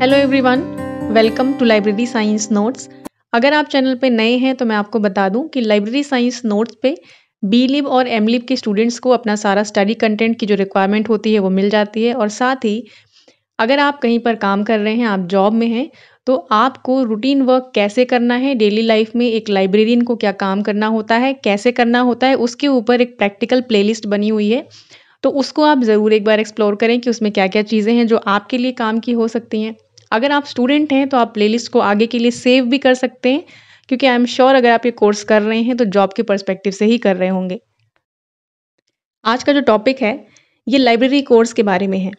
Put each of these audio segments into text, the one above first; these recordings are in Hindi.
Hello everyone welcome to library science notes अगर आप चैनल पे नए हैं तो मैं आपको बता दूं कि लाइब्रेरी साइंस नोट्स पे बी लिब e और एम लिब e के स्टूडेंट्स को अपना सारा स्टडी कंटेंट की जो रिक्वायरमेंट होती है वो मिल जाती है और साथ ही अगर आप कहीं पर काम कर रहे हैं आप जॉब में हैं तो आपको रूटीन वर्क कैसे करना है डेली लाइफ में एक लाइब्रेरियन को क्या काम करना होता है कैसे करना होता है उसके ऊपर एक प्रैक्टिकल प्लेलिस्ट बनी हुई है तो उसको आप ज़रूर एक बार एक्सप्लोर करें कि उसमें क्या क्या चीज़ें हैं जो आपके लिए काम की हो सकती हैं अगर आप स्टूडेंट हैं तो आप प्लेलिस्ट को आगे के लिए सेव भी कर सकते हैं क्योंकि आई एम श्योर अगर आप ये कोर्स कर रहे हैं तो जॉब के परस्पेक्टिव से ही कर रहे होंगे आज का जो टॉपिक है ये लाइब्रेरी कोर्स के बारे में है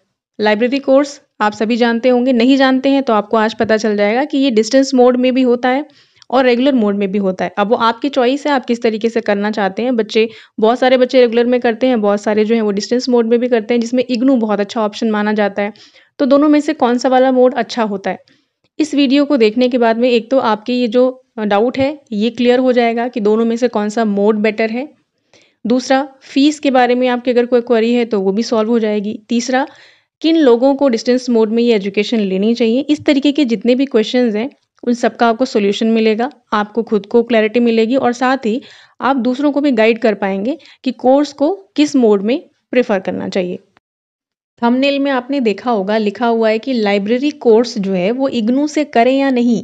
लाइब्रेरी कोर्स आप सभी जानते होंगे नहीं जानते हैं तो आपको आज पता चल जाएगा कि ये डिस्टेंस मोड में भी होता है और रेगुलर मोड में भी होता है अब वो आपकी चॉइस है आप किस तरीके से करना चाहते हैं बच्चे बहुत सारे बच्चे रेगुलर में करते हैं बहुत सारे जो है वो डिस्टेंस मोड में भी करते हैं जिसमें इग्नू बहुत अच्छा ऑप्शन माना जाता है तो दोनों में से कौन सा वाला मोड अच्छा होता है इस वीडियो को देखने के बाद में एक तो आपके ये जो डाउट है ये क्लियर हो जाएगा कि दोनों में से कौन सा मोड बेटर है दूसरा फीस के बारे में आपकी अगर कोई क्वेरी है तो वो भी सॉल्व हो जाएगी तीसरा किन लोगों को डिस्टेंस मोड में ये एजुकेशन लेनी चाहिए इस तरीके के जितने भी क्वेश्चन हैं उन सबका आपको सोल्यूशन मिलेगा आपको खुद को क्लैरिटी मिलेगी और साथ ही आप दूसरों को भी गाइड कर पाएंगे कि कोर्स को किस मोड में प्रेफर करना चाहिए थंबनेल में आपने देखा होगा लिखा हुआ है कि लाइब्रेरी कोर्स जो है वो इग्नू से करें या नहीं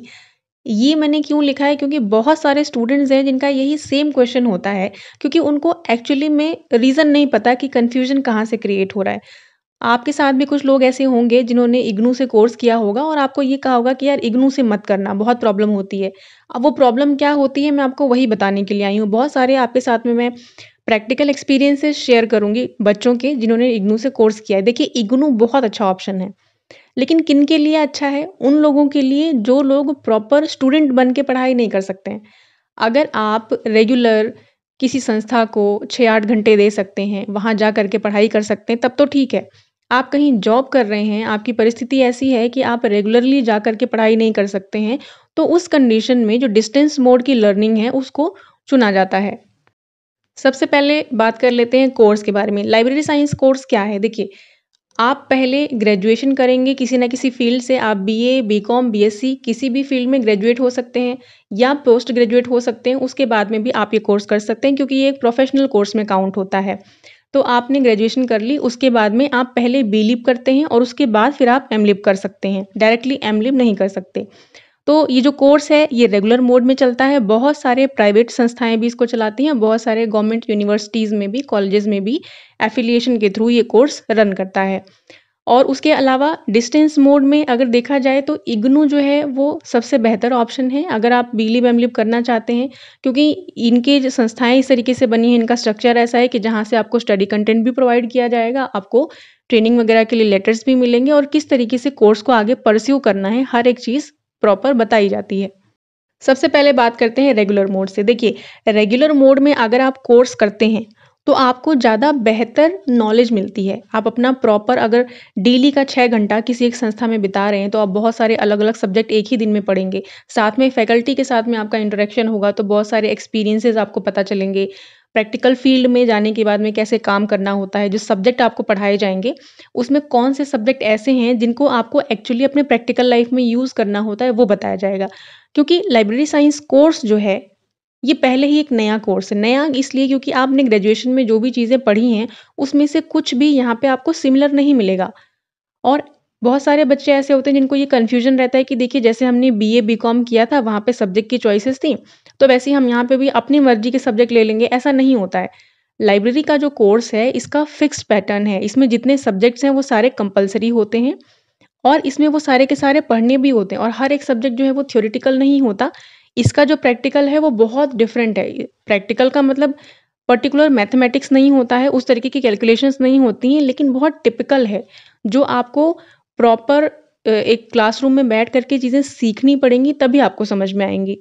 ये मैंने क्यों लिखा है क्योंकि बहुत सारे स्टूडेंट्स हैं जिनका यही सेम क्वेश्चन होता है क्योंकि उनको एक्चुअली में रीज़न नहीं पता कि कन्फ्यूजन कहाँ से क्रिएट हो रहा है आपके साथ भी कुछ लोग ऐसे होंगे जिन्होंने इग्नू से कोर्स किया होगा और आपको ये कहा होगा कि यार इग्नू से मत करना बहुत प्रॉब्लम होती है अब वो प्रॉब्लम क्या होती है मैं आपको वही बताने के लिए आई हूँ बहुत सारे आपके साथ में मैं प्रैक्टिकल एक्सपीरियंसेस शेयर करूंगी बच्चों के जिन्होंने इग्नू से कोर्स किया है देखिए इग्नू बहुत अच्छा ऑप्शन है लेकिन किन के लिए अच्छा है उन लोगों के लिए जो लोग प्रॉपर स्टूडेंट बन के पढ़ाई नहीं कर सकते हैं अगर आप रेगुलर किसी संस्था को छः आठ घंटे दे सकते हैं वहाँ जा कर के पढ़ाई कर सकते हैं तब तो ठीक है आप कहीं जॉब कर रहे हैं आपकी परिस्थिति ऐसी है कि आप रेगुलरली जा कर के पढ़ाई नहीं कर सकते हैं तो उस कंडीशन में जो डिस्टेंस मोड की लर्निंग है उसको चुना जाता है सबसे पहले बात कर लेते हैं कोर्स के बारे में लाइब्रेरी साइंस कोर्स क्या है देखिए आप पहले ग्रेजुएशन करेंगे किसी ना किसी फील्ड से आप बीए, बीकॉम, बीएससी किसी भी फील्ड में ग्रेजुएट हो सकते हैं या पोस्ट ग्रेजुएट हो सकते हैं उसके बाद में भी आप ये कोर्स कर सकते हैं क्योंकि ये एक प्रोफेशनल कोर्स में काउंट होता है तो आपने ग्रेजुएशन कर ली उसके बाद में आप पहले बी लिप करते हैं और उसके बाद फिर आप एम लिप कर सकते हैं डायरेक्टली एम लिप नहीं कर सकते तो ये जो कोर्स है ये रेगुलर मोड में चलता है बहुत सारे प्राइवेट संस्थाएं भी इसको चलाती हैं बहुत सारे गवर्नमेंट यूनिवर्सिटीज़ में भी कॉलेजेस में भी एफिलिएशन के थ्रू ये कोर्स रन करता है और उसके अलावा डिस्टेंस मोड में अगर देखा जाए तो इग्नू जो है वो सबसे बेहतर ऑप्शन है अगर आप बिजली बैमलिप e e करना चाहते हैं क्योंकि इनके जो संस्थाएं इस तरीके से बनी हैं इनका स्ट्रक्चर ऐसा है कि जहाँ से आपको स्टडी कंटेंट भी प्रोवाइड किया जाएगा आपको ट्रेनिंग वगैरह के लिए लेटर्स भी मिलेंगे और किस तरीके से कोर्स को आगे परस्यू करना है हर एक चीज़ प्रॉपर बताई जाती है सबसे पहले बात करते हैं रेगुलर मोड से देखिए रेगुलर मोड में अगर आप कोर्स करते हैं तो आपको ज़्यादा बेहतर नॉलेज मिलती है आप अपना प्रॉपर अगर डेली का छः घंटा किसी एक संस्था में बिता रहे हैं तो आप बहुत सारे अलग अलग सब्जेक्ट एक ही दिन में पढ़ेंगे साथ में फैकल्टी के साथ में आपका इंटरेक्शन होगा तो बहुत सारे एक्सपीरियंसेस आपको पता चलेंगे प्रैक्टिकल फील्ड में जाने के बाद में कैसे काम करना होता है जो सब्जेक्ट आपको पढ़ाए जाएंगे उसमें कौन से सब्जेक्ट ऐसे हैं जिनको आपको एक्चुअली अपने प्रैक्टिकल लाइफ में यूज़ करना होता है वो बताया जाएगा क्योंकि लाइब्रेरी साइंस कोर्स जो है ये पहले ही एक नया कोर्स है नया इसलिए क्योंकि आपने ग्रेजुएशन में जो भी चीज़ें पढ़ी हैं उसमें से कुछ भी यहाँ पे आपको सिमिलर नहीं मिलेगा और बहुत सारे बच्चे ऐसे होते हैं जिनको ये कन्फ्यूजन रहता है कि देखिए जैसे हमने बी ए बी कॉम किया था वहाँ पे सब्जेक्ट की चॉइसेस थी तो वैसे हम यहाँ पे भी अपनी मर्जी के सब्जेक्ट ले लेंगे ऐसा नहीं होता है लाइब्रेरी का जो कोर्स है इसका फिक्स पैटर्न है इसमें जितने सब्जेक्ट्स हैं वो सारे कंपलसरी होते हैं और इसमें वो सारे के सारे पढ़ने भी होते हैं और हर एक सब्जेक्ट जो है वो थ्योरिटिकल नहीं होता इसका जो प्रैक्टिकल है वो बहुत डिफरेंट है प्रैक्टिकल का मतलब पर्टिकुलर मैथमेटिक्स नहीं होता है उस तरीके की कैलकुलेशंस नहीं होती हैं लेकिन बहुत टिपिकल है जो आपको प्रॉपर एक क्लासरूम में बैठ करके चीज़ें सीखनी पड़ेंगी तभी आपको समझ में आएंगी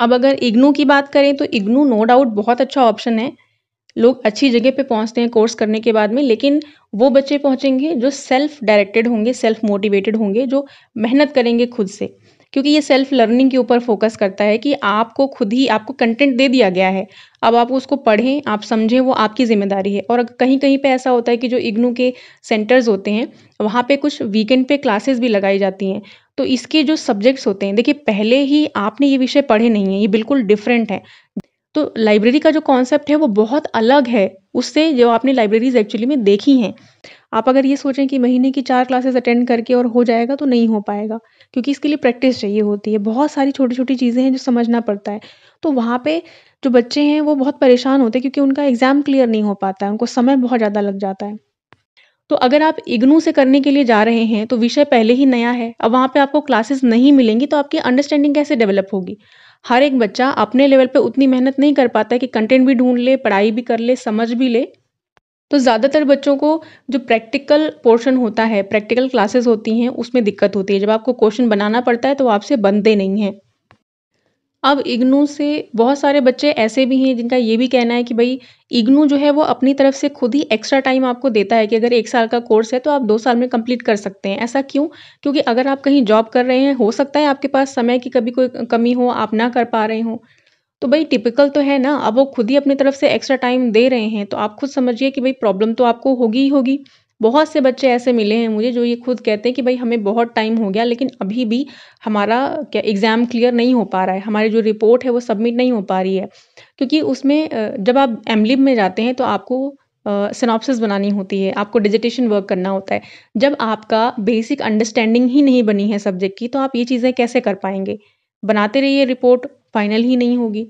अब अगर इग्नू की बात करें तो इग्नू नो डाउट बहुत अच्छा ऑप्शन है लोग अच्छी जगह पे पहुंचते हैं कोर्स करने के बाद में लेकिन वो बच्चे पहुंचेंगे जो सेल्फ डायरेक्टेड होंगे सेल्फ मोटिवेटेड होंगे जो मेहनत करेंगे खुद से क्योंकि ये सेल्फ लर्निंग के ऊपर फोकस करता है कि आपको खुद ही आपको कंटेंट दे दिया गया है अब आप उसको पढ़ें आप समझें वो आपकी जिम्मेदारी है और कहीं कहीं पे ऐसा होता है कि जो इग्नू के सेंटर्स होते हैं वहाँ पे कुछ वीकेंड पे क्लासेस भी लगाई जाती हैं तो इसके जो सब्जेक्ट्स होते हैं देखिए पहले ही आपने ये विषय पढ़े नहीं है ये बिल्कुल डिफरेंट है तो लाइब्रेरी का जो कॉन्सेप्ट है वो बहुत अलग है उससे जो आपने लाइब्रेरीज एक्चुअली में देखी हैं आप अगर ये सोचें कि महीने की चार क्लासेस अटेंड करके और हो जाएगा तो नहीं हो पाएगा क्योंकि इसके लिए प्रैक्टिस चाहिए होती है बहुत सारी छोटी छोटी चीज़ें हैं जो समझना पड़ता है तो वहाँ पे जो बच्चे हैं वो बहुत परेशान होते हैं क्योंकि उनका एग्ज़ाम क्लियर नहीं हो पाता है उनको समय बहुत ज़्यादा लग जाता है तो अगर आप इग्नू से करने के लिए जा रहे हैं तो विषय पहले ही नया है अब वहाँ पे आपको क्लासेस नहीं मिलेंगी तो आपकी अंडरस्टैंडिंग कैसे डेवलप होगी हर एक बच्चा अपने लेवल पे उतनी मेहनत नहीं कर पाता है कि कंटेंट भी ढूंढ ले पढ़ाई भी कर ले समझ भी ले तो ज़्यादातर बच्चों को जो प्रैक्टिकल पोर्शन होता है प्रैक्टिकल क्लासेस होती हैं उसमें दिक्कत होती है जब आपको क्वेश्चन बनाना पड़ता है तो आपसे बनते नहीं हैं अब इग्नू से बहुत सारे बच्चे ऐसे भी हैं जिनका ये भी कहना है कि भाई इग्नू जो है वो अपनी तरफ से खुद ही एक्स्ट्रा टाइम आपको देता है कि अगर एक साल का कोर्स है तो आप दो साल में कंप्लीट कर सकते हैं ऐसा क्यों क्योंकि अगर आप कहीं जॉब कर रहे हैं हो सकता है आपके पास समय की कभी कोई कमी हो आप ना कर पा रहे हो तो भाई टिपिकल तो है ना अब वो खुद ही अपनी तरफ से एक्स्ट्रा टाइम दे रहे हैं तो आप खुद समझिए कि भाई प्रॉब्लम तो आपको होगी ही होगी बहुत से बच्चे ऐसे मिले हैं मुझे जो ये खुद कहते हैं कि भाई हमें बहुत टाइम हो गया लेकिन अभी भी हमारा क्या एग्ज़ाम क्लियर नहीं हो पा रहा है हमारी जो रिपोर्ट है वो सबमिट नहीं हो पा रही है क्योंकि उसमें जब आप एमलिब में जाते हैं तो आपको सिनॉप्सिस बनानी होती है आपको डिजिटेशन वर्क करना होता है जब आपका बेसिक अंडरस्टैंडिंग ही नहीं बनी है सब्जेक्ट की तो आप ये चीज़ें कैसे कर पाएंगे बनाते रहिए रिपोर्ट फाइनल ही नहीं होगी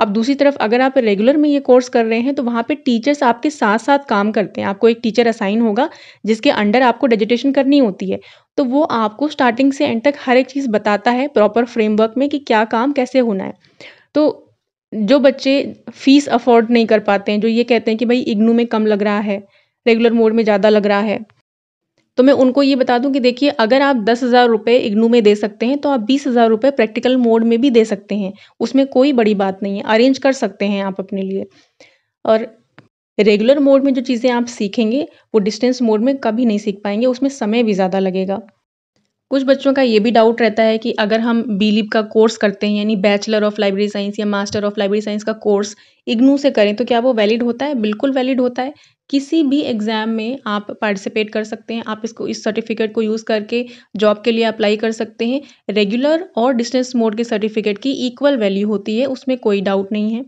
अब दूसरी तरफ अगर आप रेगुलर में ये कोर्स कर रहे हैं तो वहाँ पे टीचर्स आपके साथ साथ काम करते हैं आपको एक टीचर असाइन होगा जिसके अंडर आपको डेजिटेशन करनी होती है तो वो आपको स्टार्टिंग से एंड तक हर एक चीज़ बताता है प्रॉपर फ्रेमवर्क में कि क्या काम कैसे होना है तो जो बच्चे फीस अफोर्ड नहीं कर पाते हैं जो ये कहते हैं कि भाई इग्नू में कम लग रहा है रेगुलर मोड में ज़्यादा लग रहा है तो मैं उनको ये बता दूं कि देखिए अगर आप दस हज़ार रुपये इग्नू में दे सकते हैं तो आप बीस हज़ार रुपये प्रैक्टिकल मोड में भी दे सकते हैं उसमें कोई बड़ी बात नहीं है अरेंज कर सकते हैं आप अपने लिए और रेगुलर मोड में जो चीज़ें आप सीखेंगे वो डिस्टेंस मोड में कभी नहीं सीख पाएंगे उसमें समय भी ज़्यादा लगेगा कुछ बच्चों का ये भी डाउट रहता है कि अगर हम बीलिप का कोर्स करते हैं यानी बैचलर ऑफ लाइब्रेरी साइंस या मास्टर ऑफ लाइब्रेरी साइंस का कोर्स इग्नू से करें तो क्या वो वैलिड होता है बिल्कुल वैलिड होता है किसी भी एग्ज़ाम में आप पार्टिसिपेट कर सकते हैं आप इसको इस सर्टिफिकेट को यूज़ करके जॉब के लिए अप्लाई कर सकते हैं रेगुलर और डिस्टेंस मोड के सर्टिफिकेट की इक्वल वैल्यू होती है उसमें कोई डाउट नहीं है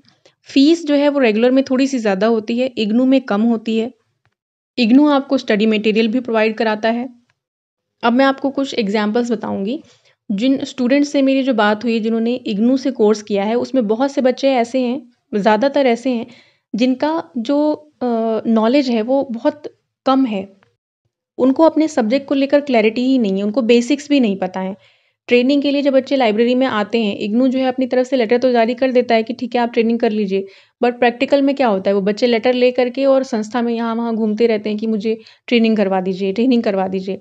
फ़ीस जो है वो रेगुलर में थोड़ी सी ज़्यादा होती है इग्नू में कम होती है इग्नू आपको स्टडी मटेरियल भी प्रोवाइड कराता है अब मैं आपको कुछ एग्जाम्पल्स बताऊँगी जिन स्टूडेंट्स से मेरी जो बात हुई जिन्होंने इग्नू से कोर्स किया है उसमें बहुत से बच्चे ऐसे हैं ज़्यादातर ऐसे हैं जिनका जो नॉलेज है वो बहुत कम है उनको अपने सब्जेक्ट को लेकर क्लैरिटी ही नहीं है उनको बेसिक्स भी नहीं पता है ट्रेनिंग के लिए जब बच्चे लाइब्रेरी में आते हैं इग्नू जो है अपनी तरफ से लेटर तो जारी कर देता है कि ठीक है आप ट्रेनिंग कर लीजिए बट प्रैक्टिकल में क्या होता है वो बच्चे लेटर ले करके और संस्था में यहाँ वहाँ घूमते रहते हैं कि मुझे ट्रेनिंग करवा दीजिए ट्रेनिंग करवा दीजिए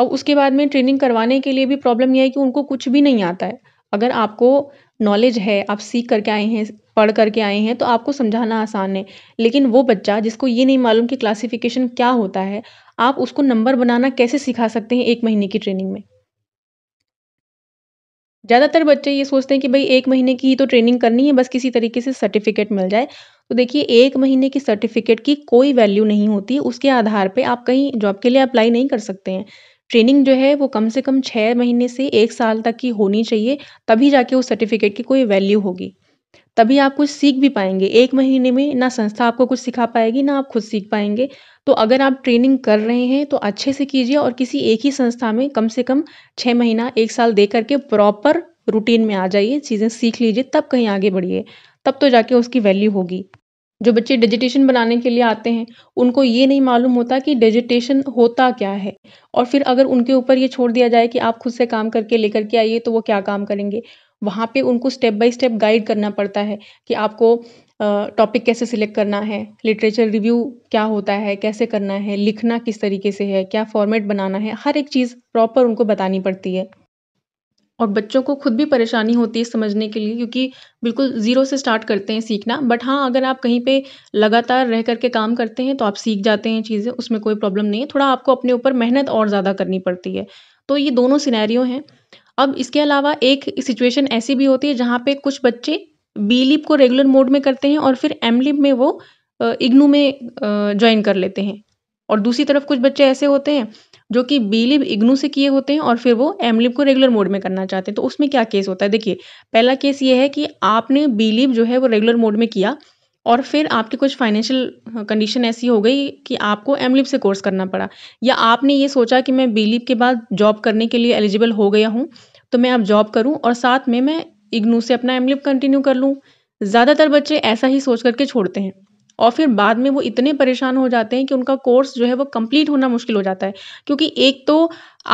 अब उसके बाद में ट्रेनिंग करवाने के लिए भी प्रॉब्लम यह है कि उनको कुछ भी नहीं आता है अगर आपको नॉलेज है आप सीख करके आए हैं पढ़ करके आए हैं तो आपको समझाना आसान है लेकिन वो बच्चा जिसको ये नहीं मालूम कि क्लासिफिकेशन क्या होता है आप उसको नंबर बनाना कैसे सिखा सकते हैं एक महीने की ट्रेनिंग में ज़्यादातर बच्चे ये सोचते हैं कि भाई एक महीने की ही तो ट्रेनिंग करनी है बस किसी तरीके से सर्टिफिकेट मिल जाए तो देखिए एक महीने की सर्टिफिकेट की कोई वैल्यू नहीं होती उसके आधार पे आप कहीं जॉब के लिए अप्लाई नहीं कर सकते हैं ट्रेनिंग जो है वो कम से कम छः महीने से एक साल तक की होनी चाहिए, तभी जाके उस सर्टिफ़िकेट की कोई वैल्यू होगी। तभी आप कुछ सीख भी पाएंगे एक महीने में ना संस्था आपको कुछ सिखा पाएगी, ना आप खुद सीख पाएंगे तो अगर आप ट्रेनिंग कर रहे हैं, तो अच्छे से कीजिए और किसी एक ही संस्था में कम से कम छः महीना, एक साल दे करके प्रॉपर रूटीन में आ जाइए, चीज़ें सीख लीजिए, तब कहीं आगे बढ़िए, तब तो जाके उसकी वैल्यू होगी। जो बच्चे डिजिटेशन बनाने के लिए आते हैं उनको ये नहीं मालूम होता कि डिजिटेशन होता क्या है और फिर अगर उनके ऊपर ये छोड़ दिया जाए कि आप खुद से काम करके लेकर के आइए तो वो क्या काम करेंगे वहाँ पे उनको स्टेप बाय स्टेप गाइड करना पड़ता है कि आपको टॉपिक कैसे सिलेक्ट करना है लिटरेचर रिव्यू क्या होता है कैसे करना है लिखना किस तरीके से है क्या फॉर्मेट बनाना है हर एक चीज़ प्रॉपर उनको बतानी पड़ती है और बच्चों को खुद भी परेशानी होती है समझने के लिए क्योंकि बिल्कुल ज़ीरो से स्टार्ट करते हैं सीखना बट हाँ अगर आप कहीं पे लगातार रह करके काम करते हैं तो आप सीख जाते हैं चीज़ें उसमें कोई प्रॉब्लम नहीं है थोड़ा आपको अपने ऊपर मेहनत और ज़्यादा करनी पड़ती है तो ये दोनों सिनेरियो हैं अब इसके अलावा एक सिचुएशन ऐसी भी होती है जहाँ पे कुछ बच्चे बी लिप को रेगुलर मोड में करते हैं और फिर एम लिप में वो इग्नू में ज्वाइन कर लेते हैं और दूसरी तरफ कुछ बच्चे ऐसे होते हैं जो कि बी इग्नू से किए होते हैं और फिर वो एम को रेगुलर मोड में करना चाहते हैं तो उसमें क्या केस होता है देखिए पहला केस ये है कि आपने बी जो है वो रेगुलर मोड में किया और फिर आपकी कुछ फाइनेंशियल कंडीशन ऐसी हो गई कि आपको एम से कोर्स करना पड़ा या आपने ये सोचा कि मैं बी के बाद जॉब करने के लिए एलिजिबल हो गया हूँ तो मैं अब जॉब करूँ और साथ में मैं इग्नू से अपना एमलिप कंटिन्यू कर लूँ ज़्यादातर बच्चे ऐसा ही सोच करके छोड़ते हैं और फिर बाद में वो इतने परेशान हो जाते हैं कि उनका कोर्स जो है वो कंप्लीट होना मुश्किल हो जाता है क्योंकि एक तो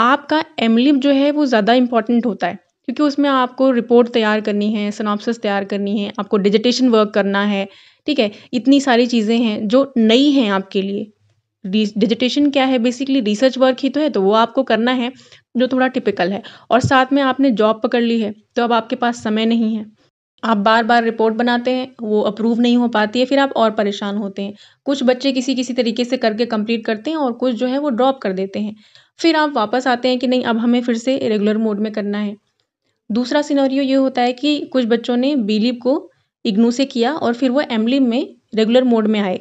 आपका एमलिप जो है वो ज़्यादा इम्पॉर्टेंट होता है क्योंकि उसमें आपको रिपोर्ट तैयार करनी है सनाप्सिस तैयार करनी है आपको डिजिटेशन वर्क करना है ठीक है इतनी सारी चीज़ें हैं जो नई हैं आपके लिए डिजिटेशन क्या है बेसिकली रिसर्च वर्क ही तो है तो वो आपको करना है जो थोड़ा टिपिकल है और साथ में आपने जॉब पकड़ ली है तो अब आपके पास समय नहीं है आप बार बार रिपोर्ट बनाते हैं वो अप्रूव नहीं हो पाती है फिर आप और परेशान होते हैं कुछ बच्चे किसी किसी तरीके से करके कंप्लीट करते हैं और कुछ जो है वो ड्रॉप कर देते हैं फिर आप वापस आते हैं कि नहीं अब हमें फिर से रेगुलर मोड में करना है दूसरा सिनेरियो ये होता है कि कुछ बच्चों ने बिलीव को इग्नू से किया और फिर वो एमलिप में रेगुलर मोड में आए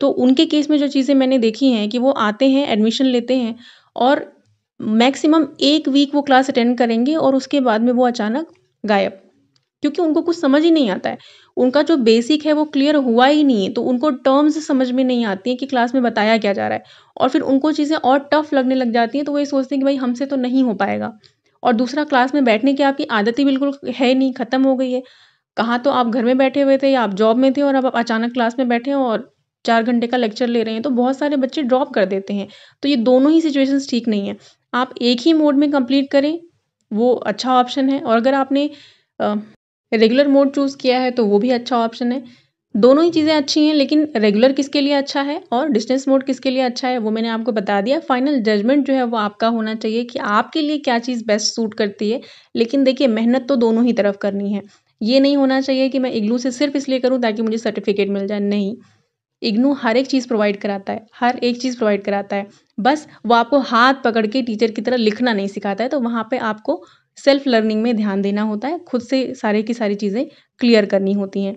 तो उनके केस में जो चीज़ें मैंने देखी हैं कि वो आते हैं एडमिशन लेते हैं और मैक्सिमम एक वीक वो क्लास अटेंड करेंगे और उसके बाद में वो अचानक गायब क्योंकि उनको कुछ समझ ही नहीं आता है उनका जो बेसिक है वो क्लियर हुआ ही नहीं है तो उनको टर्म्स समझ में नहीं आती हैं कि क्लास में बताया क्या जा रहा है और फिर उनको चीज़ें और टफ लगने लग जाती हैं तो वो ये सोचते हैं कि भाई हमसे तो नहीं हो पाएगा और दूसरा क्लास में बैठने की आपकी आदत ही बिल्कुल है नहीं ख़त्म हो गई है कहाँ तो आप घर में बैठे हुए थे या आप जॉब में थे और अब आप अचानक क्लास में बैठे हैं और चार घंटे का लेक्चर ले रहे हैं तो बहुत सारे बच्चे ड्रॉप कर देते हैं तो ये दोनों ही सिचुएशंस ठीक नहीं है आप एक ही मोड में कंप्लीट करें वो अच्छा ऑप्शन है और अगर आपने रेगुलर मोड चूज़ किया है तो वो भी अच्छा ऑप्शन है दोनों ही चीज़ें अच्छी हैं लेकिन रेगुलर किसके लिए अच्छा है और डिस्टेंस मोड किसके लिए अच्छा है वो मैंने आपको बता दिया फाइनल जजमेंट जो है वो आपका होना चाहिए कि आपके लिए क्या चीज़ बेस्ट सूट करती है लेकिन देखिए मेहनत तो दोनों ही तरफ करनी है ये नहीं होना चाहिए कि मैं इग्नू से सिर्फ इसलिए करूँ ताकि मुझे सर्टिफिकेट मिल जाए नहीं इग्नू हर एक चीज़ प्रोवाइड कराता है हर एक चीज़ प्रोवाइड कराता है बस वो आपको हाथ पकड़ के टीचर की तरह लिखना नहीं सिखाता है तो वहाँ पर आपको सेल्फ लर्निंग में ध्यान देना होता है खुद से सारे की सारी चीज़ें क्लियर करनी होती हैं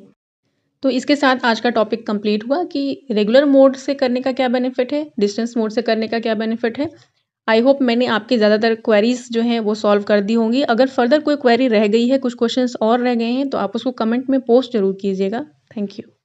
तो इसके साथ आज का टॉपिक कंप्लीट हुआ कि रेगुलर मोड से करने का क्या बेनिफिट है डिस्टेंस मोड से करने का क्या बेनिफिट है आई होप मैंने आपकी ज़्यादातर क्वेरीज जो हैं वो सॉल्व कर दी होंगी अगर फर्दर कोई क्वेरी रह गई है कुछ क्वेश्चंस और रह गए हैं तो आप उसको कमेंट में पोस्ट जरूर कीजिएगा थैंक यू